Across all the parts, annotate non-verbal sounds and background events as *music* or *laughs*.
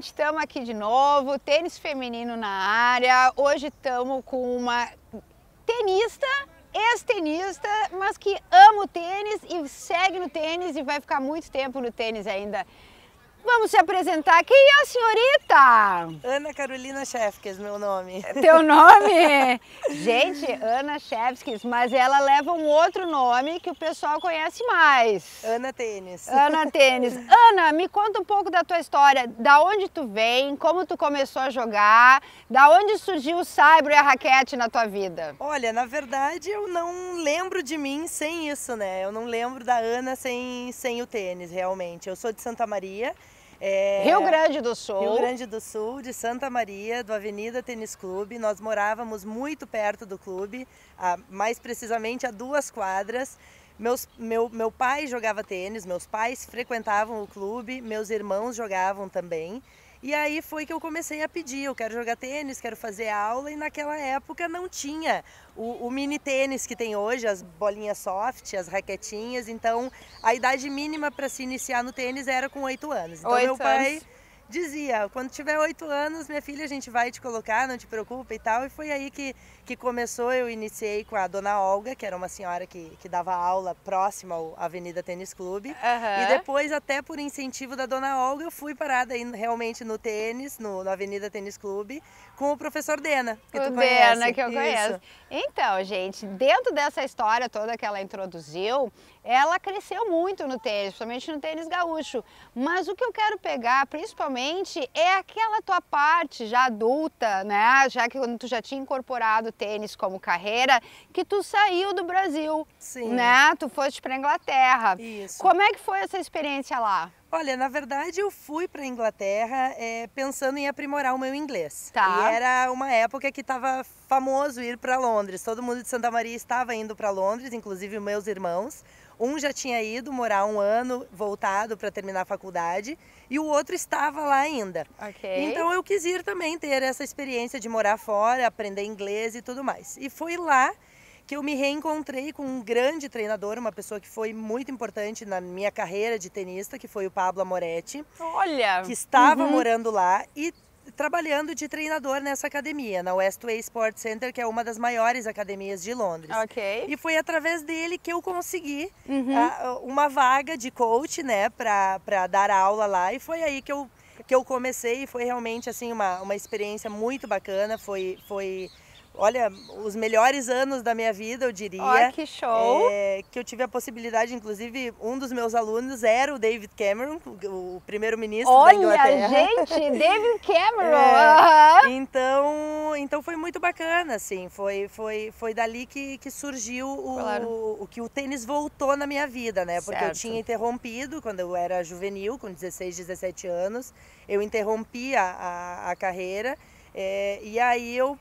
gente, estamos aqui de novo, tênis feminino na área. Hoje estamos com uma tenista, ex-tenista, mas que ama o tênis e segue no tênis e vai ficar muito tempo no tênis ainda. Vamos se apresentar. Quem é a senhorita? Ana Carolina Chefkes, meu nome. É teu nome? *laughs* Gente, Ana Chefkes, mas ela leva um outro nome que o pessoal conhece mais. Ana Tênis. Ana *laughs* Tênis. Ana, me conta um pouco da tua história. Da onde tu vem, como tu começou a jogar, da onde surgiu o saibro e a raquete na tua vida? Olha, na verdade eu não lembro de mim sem isso, né? Eu não lembro da Ana sem, sem o tênis, realmente. Eu sou de Santa Maria. É... Rio Grande do Sul. Rio Grande do Sul, de Santa Maria, do Avenida Tênis Clube. Nós morávamos muito perto do clube, a, mais precisamente a duas quadras. Meus, meu, meu pai jogava tênis, meus pais frequentavam o clube, meus irmãos jogavam também. E aí foi que eu comecei a pedir, eu quero jogar tênis, quero fazer aula, e naquela época não tinha o, o mini tênis que tem hoje, as bolinhas soft, as raquetinhas, então a idade mínima para se iniciar no tênis era com oito anos. Então 8 meu pai anos dizia, quando tiver oito anos, minha filha, a gente vai te colocar, não te preocupa e tal. E foi aí que, que começou, eu iniciei com a dona Olga, que era uma senhora que, que dava aula próxima ao Avenida Tênis Clube. Uhum. E depois, até por incentivo da dona Olga, eu fui parada aí, realmente no tênis, no, Avenida Tênis Clube, com o professor Dena, que o tu Dena, conhece. que eu Isso. conheço. Então, gente, dentro dessa história toda que ela introduziu, ela cresceu muito no tênis, principalmente no tênis gaúcho. Mas o que eu quero pegar, principalmente, é aquela tua parte já adulta, né? Já que quando tu já tinha incorporado o tênis como carreira, que tu saiu do Brasil, Sim. né? Tu foste para Inglaterra. Isso. Como é que foi essa experiência lá? Olha, na verdade eu fui para Inglaterra é, pensando em aprimorar o meu inglês. Tá. E era uma época que estava famoso ir para Londres. Todo mundo de Santa Maria estava indo para Londres, inclusive meus irmãos. Um já tinha ido morar um ano voltado para terminar a faculdade e o outro estava lá ainda. Okay. Então eu quis ir também ter essa experiência de morar fora, aprender inglês e tudo mais. E fui lá que eu me reencontrei com um grande treinador, uma pessoa que foi muito importante na minha carreira de tenista, que foi o Pablo Amoretti. Olha! Que estava uhum. morando lá e trabalhando de treinador nessa academia, na Westway Sports Center, que é uma das maiores academias de Londres. Ok. E foi através dele que eu consegui uhum. a, ah, uma vaga de coach, né, para dar aula lá. E foi aí que eu, que eu comecei e foi realmente, assim, uma, uma experiência muito bacana. Foi... foi olha, os melhores anos da minha vida, eu diria. Olha que show! É, que eu tive a possibilidade, inclusive, um dos meus alunos era o David Cameron, o primeiro-ministro da Inglaterra. Olha, gente, *laughs* David Cameron! É, então, então foi muito bacana, assim, foi, foi, foi dali que, que surgiu o, claro. o que o tênis voltou na minha vida, né? Porque certo. eu tinha interrompido quando eu era juvenil, com 16, 17 anos, eu interrompi a, a, a carreira é, e aí eu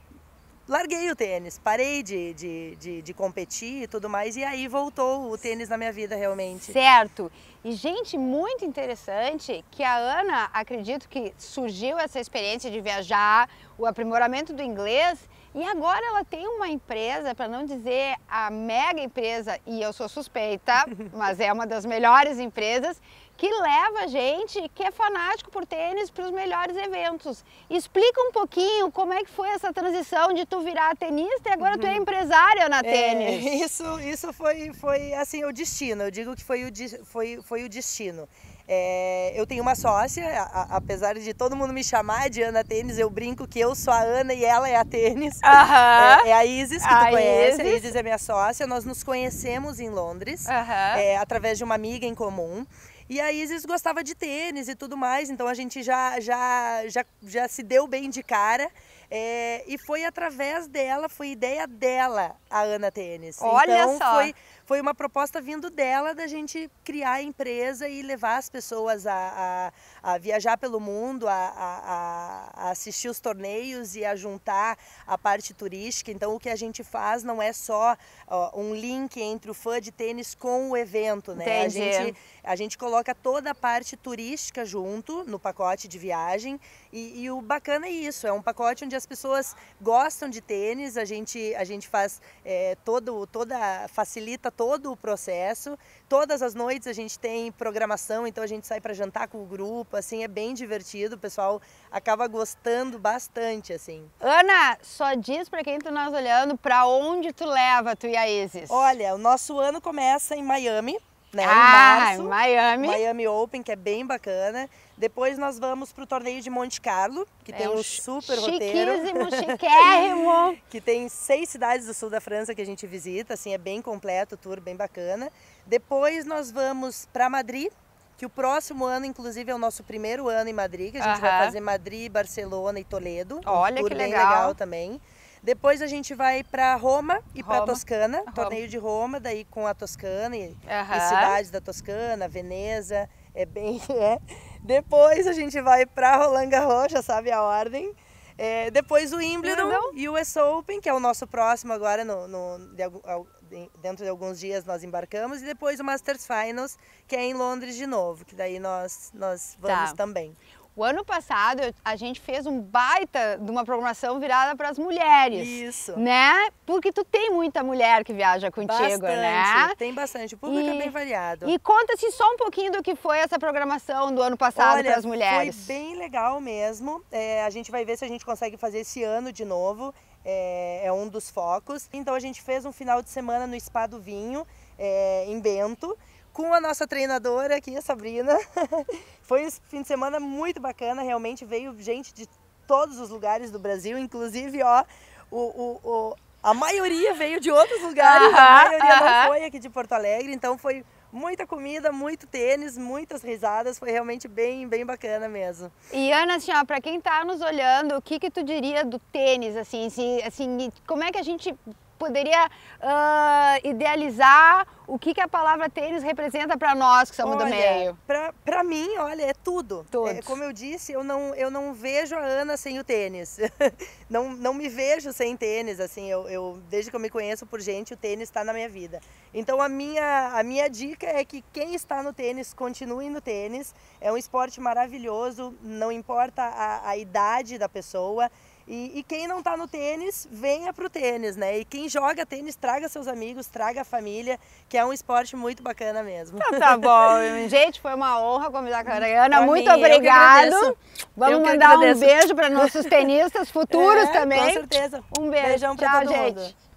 larguei o tênis, parei de, de, de, de, competir e tudo mais, e aí voltou o tênis na minha vida realmente. Certo. E, gente, muito interessante que a Ana, acredito que surgiu essa experiência de viajar, o aprimoramento do inglês, e agora ela tem uma empresa, para não dizer a mega empresa, e eu sou suspeita, *laughs* mas é uma das melhores empresas, que leva a gente que é fanático por tênis para os melhores eventos. Explica um pouquinho como é que foi essa transição de tu virar tenista e agora uhum. tu é uhum. empresária na é, tênis. É, *laughs* isso, isso foi, foi assim o destino. Eu digo que foi o, foi, foi o destino. É, eu tenho uma sócia, a, a, apesar de todo mundo me chamar de Ana Tênis, eu brinco que eu sou a Ana e ela é a Tênis. Uhum. É, é, a Isis que a tu conhece, Isis. a Isis é minha sócia. Nós nos conhecemos em Londres, uhum. é, através de uma amiga em comum. E a Isis gostava de tênis e tudo mais, então a gente já, já, já, já se deu bem de cara. É, e foi através dela, foi ideia dela, a Ana Tênis. Olha então, só! Foi, foi uma proposta vindo dela da gente criar a empresa e levar as pessoas a, a, a viajar pelo mundo, a, a, a, assistir os torneios e a juntar a parte turística. Então, o que a gente faz não é só ó, um link entre o fã de tênis com o evento, né? Entendi. A gente, a gente coloca toda a parte turística junto no pacote de viagem e, e, o bacana é isso, é um pacote onde as pessoas gostam de tênis, a gente, a gente faz é, todo, toda, facilita todo o processo. Todas as noites a gente tem programação, então a gente sai para jantar com o grupo, assim, é bem divertido, o pessoal acaba gostando bastante, assim. Ana, só diz para quem tu tá nós olhando, para onde tu leva tu e a Isis? Olha, o nosso ano começa em Miami, né? Ah, em março, Miami. Miami Open, que é bem bacana. Depois nós vamos para o torneio de Monte Carlo, que é tem um super roteiro. *laughs* chiquérrimo! que tem seis cidades do sul da França que a gente visita, assim, é bem completo o tour, bem bacana. Depois nós vamos para Madrid, que o próximo ano, inclusive, é o nosso primeiro ano em Madrid, que a gente vai fazer Madrid, Barcelona e Toledo. Olha um tour que legal. bem legal também. Depois a gente vai para Roma e para Toscana, Roma. torneio de Roma, daí com a Toscana e, e cidades da Toscana, Veneza, é bem *laughs* é, depois a gente vai para Roland Garros, já sabe a ordem. É, depois o Wimbledon e o US Open, que é o nosso próximo agora, no, no de, dentro de alguns dias nós embarcamos. E depois o Masters Finals, que é em Londres de novo, que daí nós, nós vamos tá. também. O ano passado a gente fez um baita de uma programação virada para as mulheres. Isso. Né? Porque tu tem muita mulher que viaja contigo, né? bastante, né? Tem bastante. O público é e, é bem variado. E conta-se só um pouquinho do que foi essa programação do ano passado para as mulheres. Foi bem legal mesmo. É, a gente vai ver se a gente consegue fazer esse ano de novo. É, é um dos focos. Então a gente fez um final de semana no Spa do Vinho, é, em Bento com a nossa treinadora aqui, a Sabrina. *laughs* Foi um fim de semana muito bacana, realmente veio gente de todos os lugares do Brasil, inclusive, ó, o, o, o a maioria veio de outros lugares, a maioria não foi aqui de Porto Alegre, então foi muita comida, muito tênis, muitas risadas, foi realmente bem, bem bacana mesmo. E Ana, assim, ó, pra quem tá nos olhando, o que que tu diria do tênis, assim, se, assim, como é que a gente poderia uh, idealizar o que, que a palavra tênis representa para nós que somos olha, do meio? Para mim, olha, é tudo. É, como eu disse, eu não, eu não vejo a Ana sem o tênis. *laughs* não, não me vejo sem tênis, assim. Eu, eu, desde que eu me conheço por gente, o tênis está na minha vida. Então, a minha, a minha dica é que quem está no tênis, continue no tênis. É um esporte maravilhoso, não importa a, a idade da pessoa. E, e, quem não está no tênis, venha para o tênis, né? E quem joga tênis, traga seus amigos, traga a família, que é um esporte muito bacana mesmo. Então tá bom. *laughs* Gente, foi uma honra convidar a Carolina. muito mim, obrigado. Vamos mandar um beijo para nossos *laughs* tenistas futuros é, também. Com certeza. Um beijo. Beijão tchau, todo gente. Mundo.